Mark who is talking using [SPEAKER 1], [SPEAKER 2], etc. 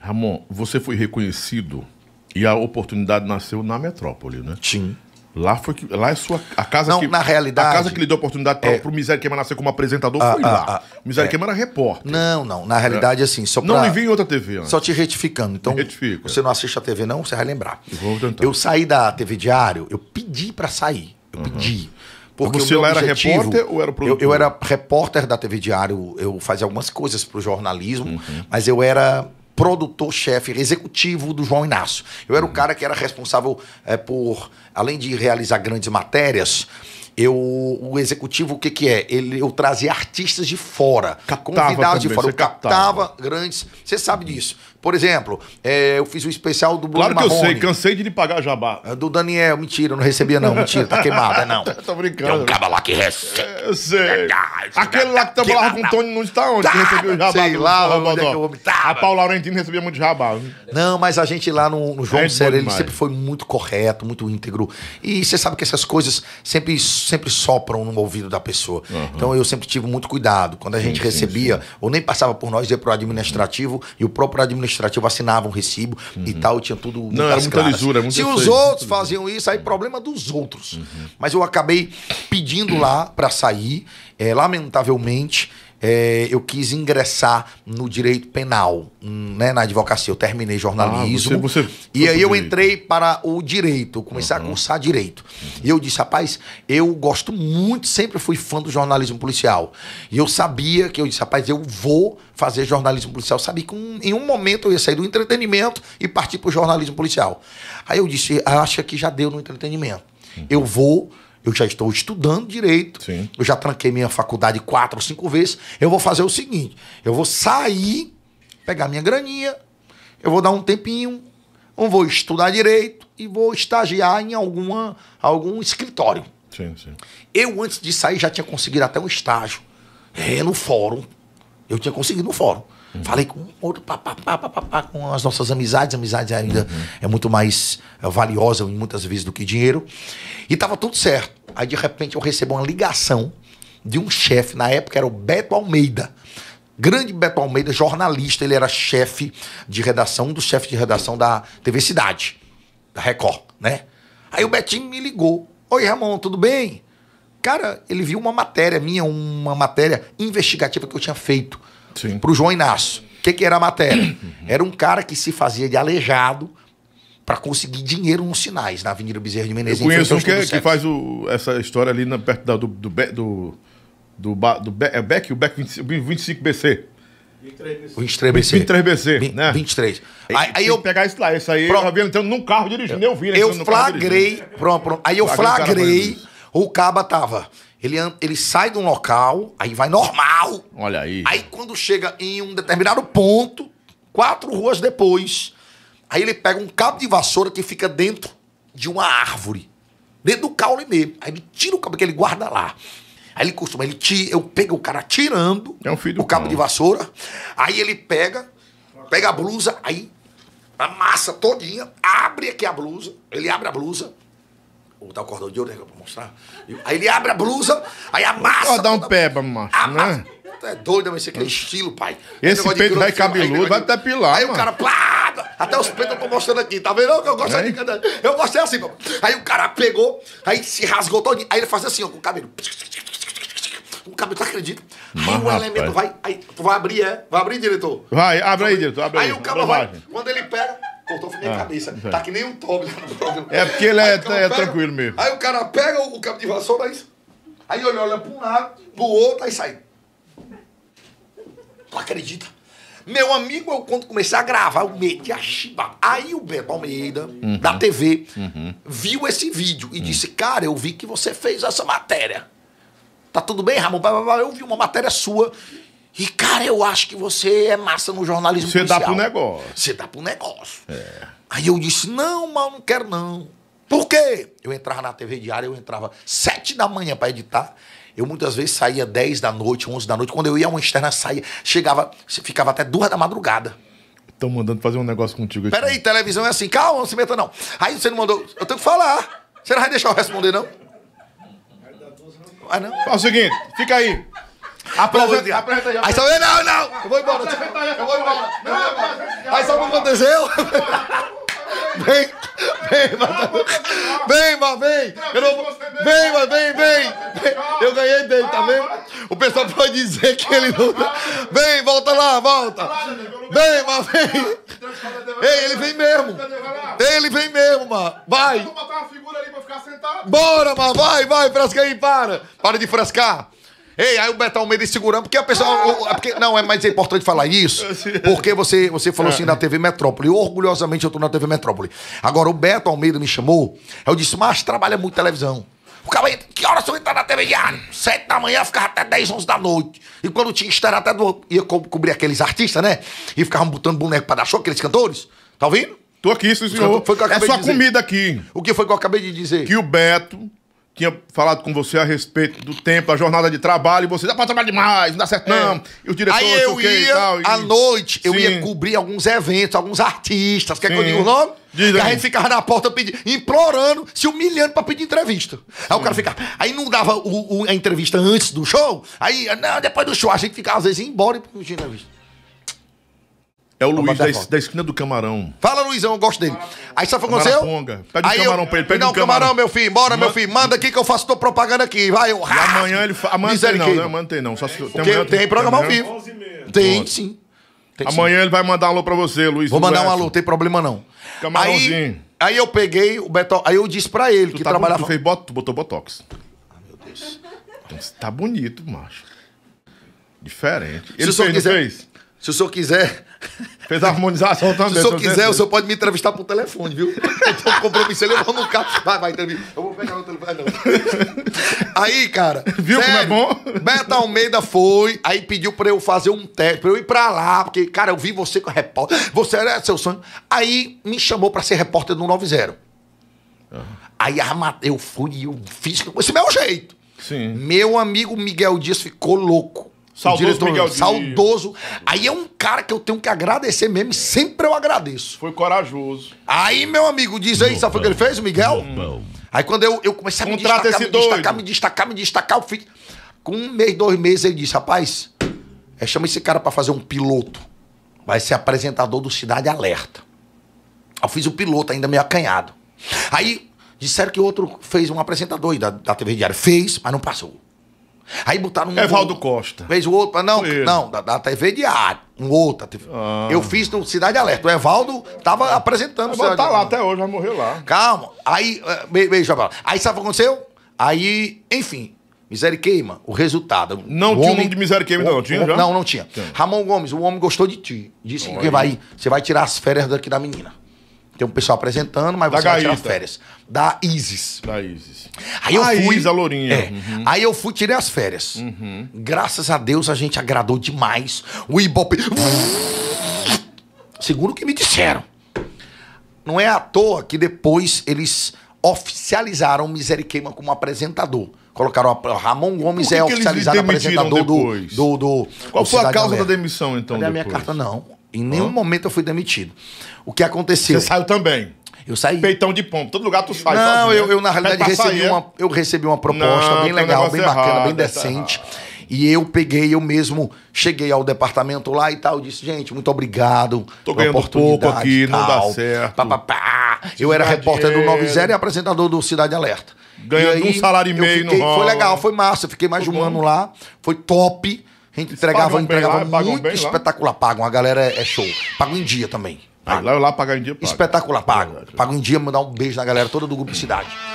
[SPEAKER 1] Ramon, você foi reconhecido e a oportunidade nasceu na metrópole, né? Sim. Lá foi que, lá é sua a casa Não, que na realidade a casa que lhe deu a oportunidade para é. o Miséria Queima nascer como apresentador a, ah, foi lá. A, ah, o ah, Miséria é. Queima era repórter. Não, não, na realidade é. assim, só pra, Não me vi em outra TV antes. Só
[SPEAKER 2] te retificando. Então, Retifica. você não assiste a TV não, você vai lembrar. Vou tentar. Eu saí da TV Diário, eu pedi para sair. Eu uhum. pedi.
[SPEAKER 1] Porque o você lá era objetivo, repórter ou era produtor? Eu, eu, era
[SPEAKER 2] repórter da TV Diário, eu fazia algumas coisas para o jornalismo, uhum. mas eu era produtor-chefe executivo do João Inácio. Eu era uhum. o cara que era responsável é, por, além de realizar grandes matérias, eu, o executivo, o que que é? Ele, eu trazia artistas de fora, captava convidados também, de fora. Eu captava, captava, grandes. Você sabe disso. Por exemplo, é, eu fiz o um especial do Bruno Claro Marrone, que eu sei,
[SPEAKER 1] cansei de lhe pagar jabá. Ah, do Daniel, mentira, não recebia não, mentira, tá queimado, é não. Tô brincando. é um caba lá que recebe. É, eu sei. É Aquele lá que trabalhava tá com o Tony Nunes tá onde? Tá, recebeu jabá. Sei lá, do, onde é que eu vou...
[SPEAKER 2] tá, A Paula Laurentino recebia muito jabá. Não, mas a gente lá no, no João é Sério, ele sempre foi muito correto, muito íntegro. E você sabe que essas coisas sempre, sempre sopram no ouvido da pessoa. Uhum. Então eu sempre tive muito cuidado. Quando a gente sim, recebia, sim, sim. ou nem passava por nós, ia pro administrativo, e o próprio administrativo administrativo, assinava um recibo uhum. e tal, tinha tudo. Não, era muita lisura, muita Se os outros faziam isso, aí problema dos outros. Uhum. Mas eu acabei pedindo lá para sair, é, lamentavelmente é, eu quis ingressar no direito penal, hum, né, na advocacia. Eu terminei jornalismo. Ah, você, você e aí eu entrei para o direito, comecei uhum. a cursar direito. E eu disse, rapaz, eu gosto muito, sempre fui fã do jornalismo policial. E eu sabia que eu disse, rapaz, eu vou fazer jornalismo policial. Eu sabia que um, em um momento eu ia sair do entretenimento e partir para o jornalismo policial. Aí eu disse, ah, acho que já deu no entretenimento. Uhum. Eu vou eu já estou estudando direito, Sim. eu já tranquei minha faculdade quatro ou cinco vezes. Eu vou fazer o seguinte: eu vou sair, pegar minha graninha, eu vou dar um tempinho, eu vou estudar direito e vou estagiar em alguma, algum escritório. Sim, sim. Eu, antes de sair, já tinha conseguido até um estágio. É, no fórum. Eu tinha conseguido no fórum. Uhum. Falei com outro, papapá, papapá, com as nossas amizades. Amizades ainda uhum. é muito mais é, valiosa muitas vezes do que dinheiro. E tava tudo certo. Aí de repente eu recebo uma ligação de um chefe, na época era o Beto Almeida. Grande Beto Almeida, jornalista, ele era chefe de redação, um dos chefes de redação da TV Cidade, da Record, né? Aí o Betinho me ligou. Oi, Ramon, tudo bem? Cara, ele viu uma matéria minha, uma matéria investigativa que eu tinha feito para o João Inácio. O que, que era a matéria? Uhum. Era um cara que se fazia de aleijado para conseguir dinheiro nos sinais na Avenida Bezerra de Menezes. Eu conheço um que, é, que, faz
[SPEAKER 1] o, essa história ali na, perto da, do, do, do, do, do é Beck, o Beck 25BC. 23BC. 23BC. 23BC, né? 23. Aí, aí eu pegar isso lá, isso aí, pronto. eu vi entrando num carro dirigindo, eu vi. Eu flagrei, pronto, pronto. Aí eu flagrei ou o caba
[SPEAKER 2] tava. Ele, ele sai de um local, aí vai normal. Olha aí. Aí quando chega em um determinado ponto, quatro ruas depois, aí ele pega um cabo de vassoura que fica dentro de uma árvore. Dentro do caule mesmo. Aí ele tira o cabo que ele guarda lá. Aí ele costuma, ele tira, eu pego o cara tirando é um o cabo pão. de vassoura. Aí ele pega, pega a blusa, aí amassa todinha, abre aqui a blusa, ele abre a blusa, vou botar o cordão de ouro né, pra mostrar. Aí ele
[SPEAKER 1] abre a blusa, aí amassa. Ó, dá um pé, macho. Amassa. Né? é doido, mas isso aqui é estilo, pai. É Esse peito vai cabeludo, aí, vai até pilar. Aí mano. o cara, pá, até os peitos eu tô mostrando aqui, tá vendo?
[SPEAKER 2] Eu gosto é? de Eu gostei assim, mano. Aí o cara pegou, aí se rasgou todo, aí ele faz assim, ó, com o cabelo. O cabelo, tu acredita?
[SPEAKER 1] Mas, aí o um elemento
[SPEAKER 2] vai. Aí, tu vai abrir, é? Vai abrir, diretor?
[SPEAKER 1] Vai, abre aí, então, diretor. Abre aí. aí o cara vai. Quando ele pega cortou foi minha ah, cabeça. É. Tá
[SPEAKER 2] que nem um Toby no É porque ele é, é, tranquilo mesmo. Aí o cara pega o, o cabo de vassoura, aí, aí olha, olha pra um lado, pro outro, aí sai. Tu acredita? Meu amigo, eu quando comecei a gravar, eu meti a chiba. Aí o Beto Almeida, uhum. da TV, uhum. viu esse vídeo e uhum. disse: Cara, eu vi que você fez essa matéria. Tá tudo bem, Ramon? Eu vi uma matéria sua e, cara, eu acho que você é massa no jornalismo Você dá pro negócio. Você dá pro negócio. É. Aí eu disse, não, mal, não quero não. Por quê? Eu entrava na TV diária, eu entrava sete da manhã para editar. Eu muitas vezes saía dez da noite, onze da noite. Quando eu ia a uma externa, saía, chegava, ficava até duas da madrugada.
[SPEAKER 1] Estão mandando fazer um negócio contigo.
[SPEAKER 2] Peraí, televisão é assim, calma, não se meta não. Aí você não mandou, eu tenho que falar. Você não vai deixar eu responder não?
[SPEAKER 1] Ah, não? Fala o seguinte, fica aí. Apresenta, apresenta aí. Aí só, não,
[SPEAKER 2] não, eu vou embora. Eu vou embora. Aí só o que aconteceu? Vem,
[SPEAKER 1] vem, vem, mas vem. Eu não, vem, mas vem, vem. Eu ganhei dele, tá vendo? O pessoal pode dizer que ele não. Tá- vem, volta
[SPEAKER 2] lá, volta. Vem, mas vem. Ei, ele vem mesmo. Ele vem mesmo, mano. Vai. Bora, mano. vai, vai, fresca aí, para. Para de frascar. Ei, aí o Beto Almeida segurando, porque a pessoa. É porque, não, é mais é importante falar isso, porque você, você falou é. assim na TV Metrópole. orgulhosamente eu tô na TV Metrópole. Agora, o Beto Almeida me chamou, eu disse, mas trabalha muito televisão. O cara entra, que horas eu entrar na TV Ah, Sete da manhã, ficava até 10, 11 da noite. E quando tinha estar até do, ia co cobrir aqueles artistas, né? E ficavam botando boneco pra dar show, aqueles cantores. Tá ouvindo? Tô aqui, senhor. Foi o que eu acabei é sua de dizer.
[SPEAKER 1] comida aqui. O que foi que eu acabei de dizer? Que o Beto tinha falado com você a respeito do tempo, a jornada de trabalho, e você dá pra trabalhar demais, não dá certo é. não. E os diretores, Aí eu ia, e tal, e... à noite, eu Sim. ia cobrir alguns eventos, alguns artistas, quer Sim. que eu diga o nome? Diz a gente ficava
[SPEAKER 2] na porta pedindo, implorando, se humilhando pra pedir entrevista. Aí o cara ficava. Aí não dava o, o, a entrevista antes do show, aí não, depois do show a gente ficava às vezes ia embora e pedia entrevista. É o Luiz da, da, esquina do camarão. Fala, Luizão, eu gosto dele. Aí sabe o que aconteceu? Maraponga. Pede aí um camarão eu, pra ele, pede um camarão. camarão, meu filho. Bora, meu filho. Manda aqui que eu faço tua propaganda aqui.
[SPEAKER 1] Vai, eu. E amanhã ele Amanhã tem não, né? Amanhã tem não. Só se... tem, amanhã, tem, tem programa ao vivo. Tem, sim. Tem, amanhã sim. ele vai mandar um alô pra você, Luiz. Vou mandar um alô, tem problema não. Camarãozinho. Aí, aí eu peguei o Beto. Aí eu disse pra ele tu que tá trabalhava. Tu fez bot... botou botox. Ah, meu Deus. Então, tá bonito, macho. Diferente. Ele se senhor quiser... fez? Se o senhor quiser. Fez a harmonização também. Se o senhor quiser, certeza. o senhor
[SPEAKER 2] pode me entrevistar por telefone, viu? Eu tô ele vou no carro. Vai, vai, entrevista. Eu vou pegar o telefone. Ah, não. Aí, cara. Viu sério, como é bom? Beto Almeida foi, aí pediu pra eu fazer um teste, pra eu ir pra lá, porque, cara, eu vi você com repórter. Você era seu sonho. Aí me chamou pra ser repórter do 90. Uhum. Aí eu fui e eu fiz. Esse é meu jeito. Sim. Meu amigo Miguel Dias ficou louco. Saudoso diretor, Miguel Dias. Saudoso. Aí é um cara que eu tenho que agradecer mesmo, sempre eu agradeço. Foi corajoso. Aí, meu amigo, diz aí, sabe o que ele fez, o Miguel? Bom. Aí quando eu, eu comecei a me Contrata destacar, me destacar, me destacar, me destacar, eu fiz... Com um mês, dois meses, ele disse, rapaz, é, chama esse cara para fazer um piloto. Vai ser apresentador do Cidade Alerta. Eu fiz o piloto, ainda meio acanhado. Aí disseram que outro fez um apresentador da, da TV Diário. Fez, mas não passou. Aí botaram um. Evaldo Costa. Fez o outro. Não, não, da, da TV Diário. Um outro. Tipo, ah. Eu fiz no Cidade Alerta. O Evaldo tava ah. apresentando. O Evaldo tá lá até hoje, vai morrer lá. Calma. Aí, eh, beijo, Aí sabe o que aconteceu? Aí, enfim, Miséria Queima, o resultado. Não o tinha homem, o nome de Miséria Queima, não, tinha já? Não, não tinha. Sim. Ramon Gomes, o homem gostou de ti. Disse que vai, você vai tirar as férias daqui da menina. Tem um pessoal apresentando, mas da você Gaíta. vai tirar férias. Da Isis. Da Isis.
[SPEAKER 1] Aí eu a fui. Isis, a Lourinha. É, uhum.
[SPEAKER 2] Aí eu fui, tirei as férias. Uhum. Graças a Deus a gente agradou demais. O Ibope. Segundo o que me disseram. Não é à toa que depois eles oficializaram o Miseriqueima como apresentador. Colocaram a, Ramon Gomes é oficializado apresentador do, do, do, Qual foi a causa da demissão, então? Não é a minha carta, não. Em nenhum momento eu fui demitido. O que aconteceu? Você saiu também. Eu
[SPEAKER 1] saí. Peitão de pombo. Todo lugar tu sai. Não, né? eu, eu, na realidade recebi é? uma, eu
[SPEAKER 2] recebi uma proposta Não, bem legal, bem bacana, bem tá decente. e eu peguei, eu mesmo cheguei ao departamento lá e tal, disse, gente, muito obrigado. Tô ganhando pouco aqui, não dá certo. Pá, pá, pá. Eu era repórter do 90 e apresentador do Cidade Alerta. Ganhando aí, um salário e meio fiquei, no Foi legal, foi massa. Eu fiquei mais de um ano lá. Foi top. A gente entregava, entregava lá, muito bem, espetacular. Pagam, a galera é, é show. Pagam em dia também. Lá eu lá pagar em dia. Pago. Espetacular, pago. Pago em dia, mandar um beijo na galera toda do Grupo Cidade.